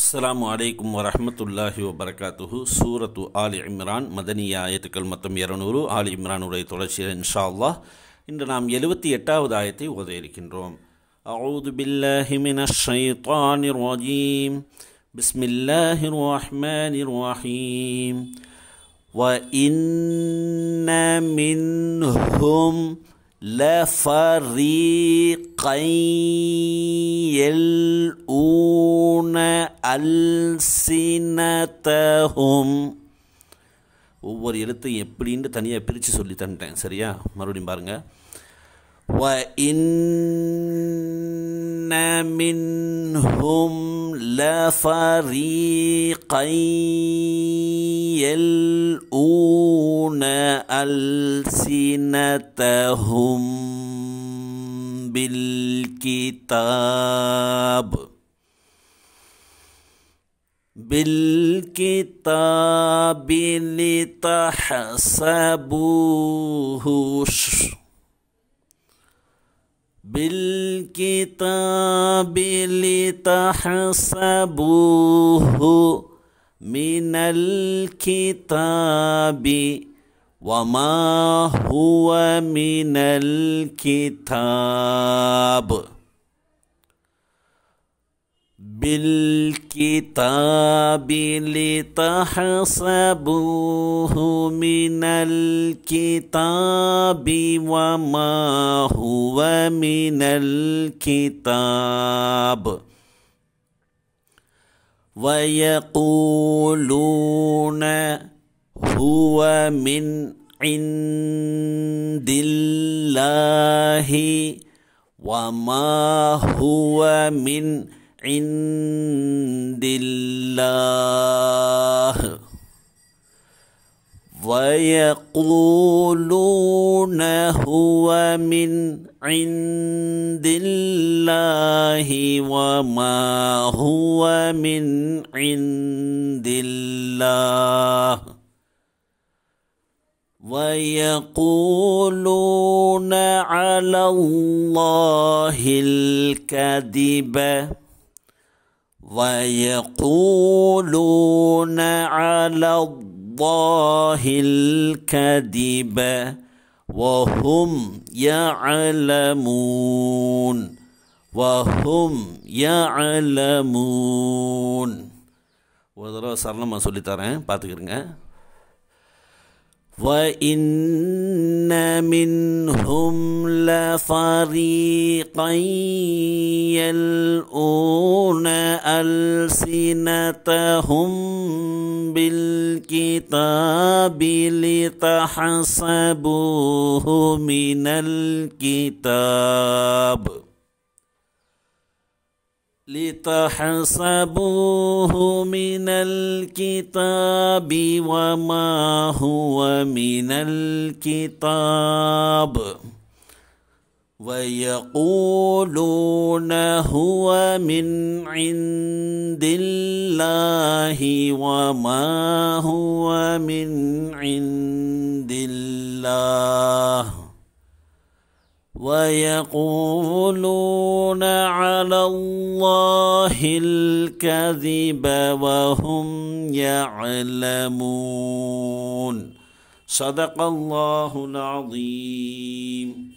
அஸ்லாம் வலைக்கம் வரமத்துல்லாஹி வபரகாத்துஹு சூரத்து ஆலி இம்ரான் மதனிய ஆயத்துக்கள் மொத்தம் இரநூறு ஆலி இம்ரானுடைய தொடர்ச்சியில் இன்ஷா அல்லாஹ் இன்று நாம் எழுபத்தி எட்டாவது ஆயத்தை ஓத இருக்கின்றோம் அவுது பில்லாஹி மினஷைத்தானிர் ரஜீம் பிஸ்மில்லாஹி ரஹ்மானிர் ரஹீம் وَإِنَّ مِنْهُمْ ஊன அல்சினதஹும் ஒவ்வொரு எழுத்தையும் எப்படின்னு தனியாக பிரித்து சொல்லி தந்துட்டேன் சரியா மறுபடியும் பாருங்கள் வ லஃபரி கை எல் ஊ يلوون ألسنتهم بالكتاب بالكتاب لتحسبوه بالكتاب لتحسبوه من الكتاب وما هو من الكتاب بالكتاب لتحسبوه من الكتاب وما هو من الكتاب ويقولون هو من عند الله وما هو من عند الله ويقولون هو من عند الله وما هو من عند الله ويقولون على الله الكذب ويقولون على الله الكذب وهم يعلمون وهم يعلمون وذرا தடவை சரளமாக சொல்லித்தரேன் பார்த்துக்கிறேங்க وإن منهم لفريقا يلؤون ألسنتهم بالكتاب لتحسبوه من الكتاب ۖ لتحسبوه من الكتاب وما هو من الكتاب ويقولون هو من عند الله وما هو من عند الله ويقولون على الله الكذب وهم يعلمون صدق الله العظيم